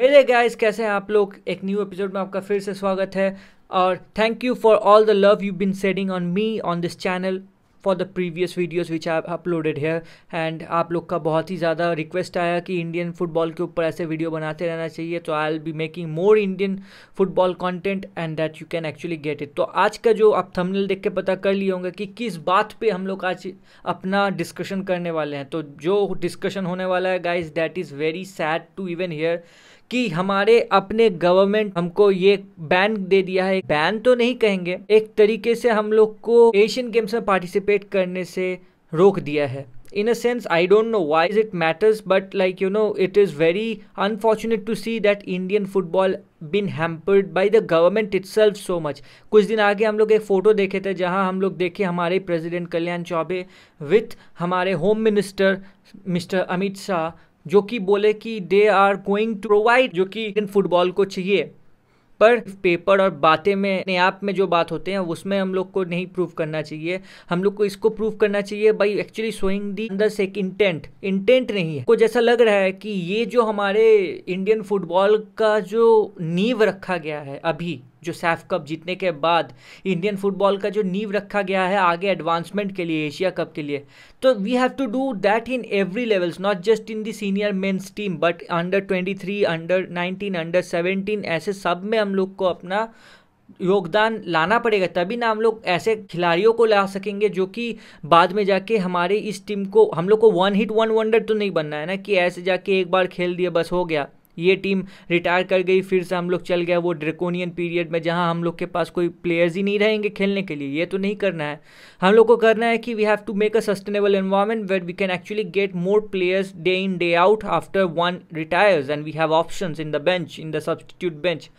हेले गाइस कैसे हैं आप लोग एक न्यू एपिसोड में आपका फिर से स्वागत है और thank you for all the love you been sending on me on this channel for the previous videos which I uploaded here and आप लोग का बहुत ही ज़्यादा रिक्वेस्ट आया कि इंडियन फुटबॉल के ऊपर ऐसे वीडियो बनाते रहना चाहिए तो I'll be making more Indian football content and that you can actually get it तो आज का जो आप थमनल देख के पता कर लिए होंगे कि किस बात पर हम लोग आज अपना डिस्कशन करने वाले हैं तो जो डिस्कशन होने वाला है guys that is very sad to even hear कि हमारे अपने गवर्नमेंट हमको ये बैन दे दिया है बैन तो नहीं कहेंगे एक तरीके से हम लोग को एशियन गेम्स में पार्टिसिपेट करने से रोक दिया है in a sense I don't know why is it matters but like you know it is very unfortunate to see that Indian football been hampered by the government itself so much कुछ दिन आगे हम लोग एक photo देखे थे जहाँ हम लोग देखे हमारे प्रेजिडेंट कल्याण चौबे विथ हमारे home minister mister Amit Shah जो कि बोले कि they are going to provide जो कि इन फुटबॉल को चाहिए पर पेपर और बातें में अपने आप में जो बात होते हैं उसमें हम लोग को नहीं प्रूव करना चाहिए हम लोग को इसको प्रूव करना चाहिए बाई एक्चुअली सोइंग दी अंदर से एक इंटेंट इंटेंट नहीं है को जैसा लग रहा है कि ये जो हमारे इंडियन फुटबॉल का जो नींव रखा गया है अभी जो सैफ कप जीतने के बाद इंडियन फुटबॉल का जो नींव रखा गया है आगे एडवांसमेंट के लिए एशिया कप के लिए तो we have to do that in every levels not just in the senior mens team but under 23 under 19 under 17 ऐसे सब में हम लोग को अपना योगदान लाना पड़ेगा तभी ना हम लोग ऐसे खिलाड़ियों को ला सकेंगे जो कि बाद में जाके हमारे इस टीम को हम लोग को वन हिट वन वंडर तो नहीं बनना है ना कि ऐसे जाके एक बार खेल दिया बस हो गया ये टीम रिटायर कर गई फिर से हम लोग चल गया वो ड्रेकोनियन पीरियड में जहाँ हम लोग के पास कोई प्लेयर्स ही नहीं रहेंगे खेलने के लिए ये तो नहीं करना है हम लोग को करना है कि we have to make a sustainable environment where we can actually get more players day in day out after one retires and we have option in the bench in the substitute bench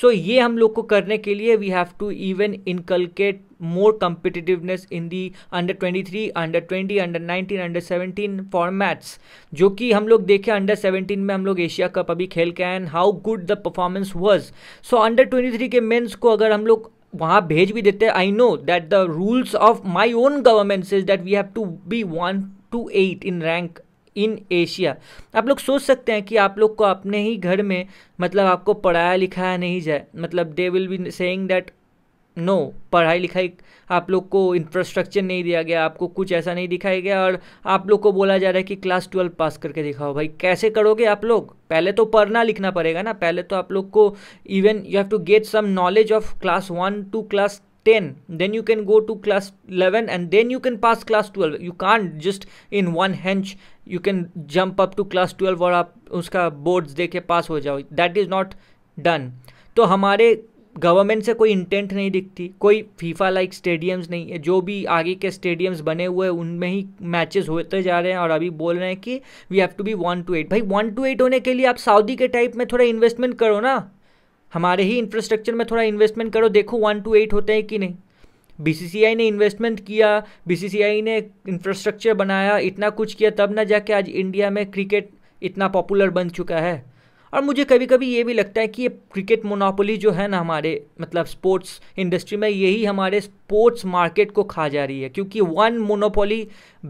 so so, ये हम लोग को करने के लिए we have to even inculcate more competitiveness in the under 23, under twenty under nineteen under seventeen formats जो कि हम लोग देखे अंडर सेवेंटीन में हम लोग एशिया कप अभी खेल के and how good the performance was so under twenty three के मेन्स को अगर हम लोग वहाँ भेज भी देते हैं I know that the rules of my own government is that we have to be one to eight in rank in Asia आप लोग सोच सकते हैं कि आप लोग को अपने ही घर में मतलब आपको पढ़ाया लिखाया नहीं जाए मतलब they will be saying that no पढ़ाई लिखाई आप लोग को इंफ्रास्ट्रक्चर नहीं दिया गया आपको कुछ ऐसा नहीं दिखाया गया और आप लोग को बोला जा रहा है कि क्लास ट्वेल्व पास करके दिखाओ भाई कैसे करोगे आप लोग पहले तो पढ़ना लिखना पड़ेगा ना पहले तो आप लोग को even you have to get some knowledge of class one to class 10 then you can go to class 11 and then you can pass class 12 you can't just in one hench you can jump up to class 12 और आप उसका boards दे के पास हो जाओ that is not done तो हमारे government से कोई इंटेंट नहीं दिखती कोई फीफा लाइक स्टेडियम्स नहीं है जो भी आगे के स्टेडियम्स बने हुए हैं उनमें ही मैचेस होते जा रहे हैं और अभी बोल रहे हैं कि we have to be one to eight भाई वन टू एट होने के लिए आप सऊदी के टाइप में थोड़ा इन्वेस्टमेंट करो ना हमारे ही इंफ्रास्ट्रक्चर में थोड़ा इन्वेस्टमेंट करो देखो वन टू एट होते हैं कि नहीं बीसीसीआई ने इन्वेस्टमेंट किया बीसीसीआई ने इंफ्रास्ट्रक्चर बनाया इतना कुछ किया तब ना जाके आज इंडिया में क्रिकेट इतना पॉपुलर बन चुका है और मुझे कभी कभी ये भी लगता है कि ये क्रिकेट मोनोपोली जो है ना हमारे मतलब स्पोर्ट्स इंडस्ट्री में यही हमारे स्पोर्ट्स मार्केट को खा जा रही है क्योंकि वन मोनोपोली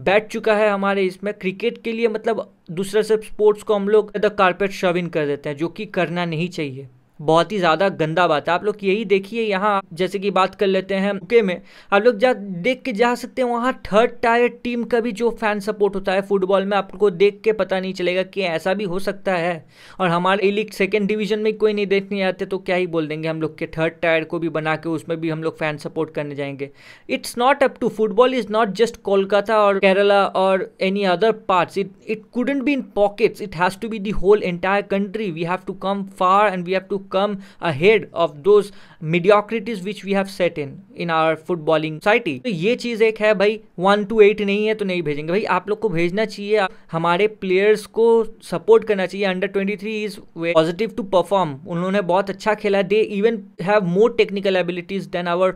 बैठ चुका है हमारे इसमें क्रिकेट के लिए मतलब दूसरे से स्पोर्ट्स को हम लोग द कारपेट शव इन कर देते हैं जो कि करना नहीं चाहिए बहुत ही ज़्यादा गंदा बात है आप लोग यही देखिए यहाँ जैसे कि बात कर लेते हैं यूके में आप लोग जा देख के जा सकते हैं वहाँ थर्ड टायर टीम का भी जो फैन सपोर्ट होता है फुटबॉल में आपको देख के पता नहीं चलेगा कि ऐसा भी हो सकता है और हमारे लीग सेकेंड डिवीजन में कोई नहीं देखने आते तो क्या ही बोल देंगे हम लोग के थर्ड टायर को भी बना के उसमें भी हम लोग फैन सपोर्ट करने जाएंगे it's not up to football is not just Kolkata और केरला और any other parts it it couldn't be in pockets it has to be the whole entire country we have to come far and we have to come ahead of those mediocrities which we have set in in our footballing society तो ये चीज़ एक है भाई one to eight नहीं है तो नहीं भेजेंगे भाई आप लोग को भेजना चाहिए हमारे प्लेयर्स को सपोर्ट करना चाहिए under twenty three is positive to perform उन्होंने बहुत अच्छा खेला they even have more technical abilities than our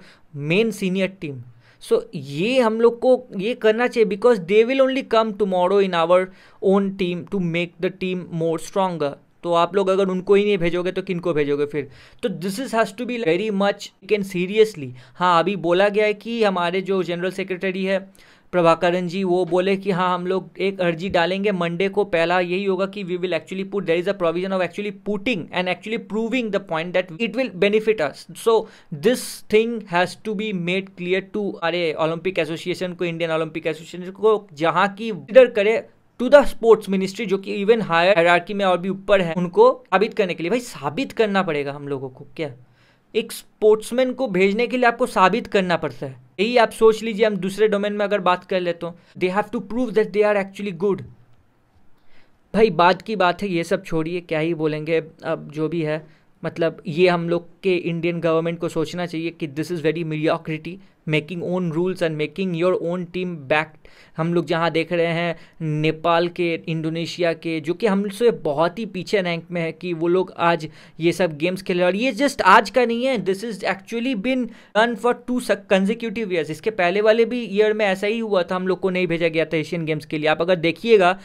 men senior team so so, ये हम लोग को ये करना चाहिए because they will only come tomorrow in our own team to make the team more stronger तो आप लोग अगर उनको ही नहीं भेजोगे तो किनको भेजोगे फिर तो this is has to be very much can seriously हाँ अभी बोला गया है कि हमारे जो जनरल सेक्रेटरी है प्रभाकरण जी वो बोले कि हाँ हम लोग एक अर्जी डालेंगे मंडे को पहला यही होगा कि we will actually put there is a provision of actually putting and actually proving the point that it will benefit us so this thing has to be made clear to अरे Olympic association को Indian Olympic association को जहाँ की करे to the sports ministry जो कि even higher hierarchy में और भी ऊपर है उनको साबित करने के लिए भाई साबित करना पड़ेगा हम लोगों को क्या एक स्पोर्ट्समैन को भेजने के लिए आपको साबित करना पड़ता है यही आप सोच लीजिए हम दूसरे डोमेन में अगर बात कर लेते हो they have to prove that they are actually good भाई बात की बात है ये सब छोड़िए क्या ही बोलेंगे अब जो भी है मतलब ये हम लोग के इंडियन गवर्नमेंट को सोचना चाहिए कि this is very media making own rules and making your own team back हम लोग जहाँ देख रहे हैं नेपाल के इंडोनेशिया के जो कि हम से बहुत ही पीछे रैंक में है कि वो लोग आज ये सब गेम्स खेल रहे हैं और ये जस्ट आज का नहीं है this is actually been run for two consecutive years इसके पहले वाले भी ईयर में ऐसा ही हुआ था हम लोग को नहीं भेजा गया था एशियन गेम्स के लिए आप अगर देखिएगा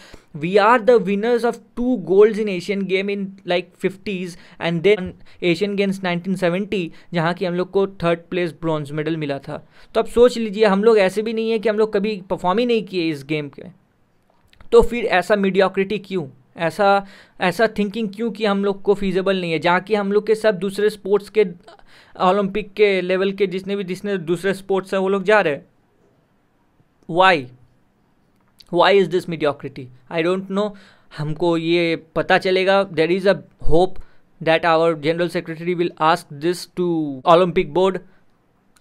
we are the winners of two gold in Asian game in like fifties and then Asian games nineteen seventy जहाँ की हम लोग को थर्ड प्लेस ब्रॉन्ज मेडल मिला था तो अब सोच लीजिए हम लोग ऐसे भी नहीं है कि हम लोग कभी परफॉर्म ही नहीं किए इस गेम के तो फिर ऐसा मीडियोक्रिटी क्यों ऐसा ऐसा थिंकिंग क्यों कि हम लोग को फीजेबल नहीं है जहाँ कि हम लोग के सब दूसरे स्पोर्ट्स के ओलंपिक के लेवल के जितने भी जिसने दूसरे स्पोर्ट्स हैं वो लोग जा रहे हैं why why is this mediocrity I don't know हमको ये पता चलेगा there is a hope that our general secretary will ask this to Olympic board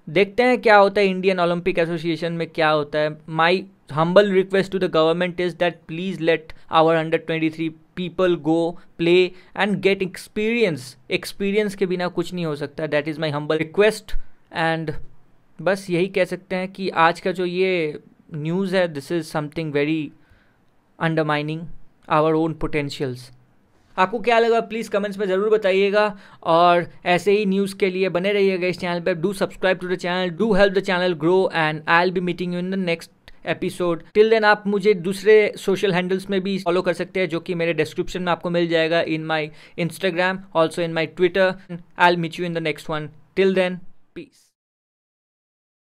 देखते हैं क्या होता है इंडियन ओलंपिक एसोसिएशन में क्या होता है my humble request to the government is that please let our under twenty three people go play and get experience experience के बिना कुछ नहीं हो सकता that is my humble request and बस यही कह सकते हैं कि आज का जो ये न्यूज़ है this is something very undermining our own potentials आपको क्या लगा प्लीज़ कमेंट्स में ज़रूर बताइएगा और ऐसे ही न्यूज़ के लिए बने रहिएगा इस चैनल पर do subscribe to the channel do help the channel grow and I'll be meeting you in the next episode till then आप मुझे दूसरे सोशल हैंडल्स में भी फॉलो कर सकते हैं जो कि मेरे डिस्क्रिप्शन में आपको मिल जाएगा in my Instagram also in my Twitter I'll meet you in the next one till then piece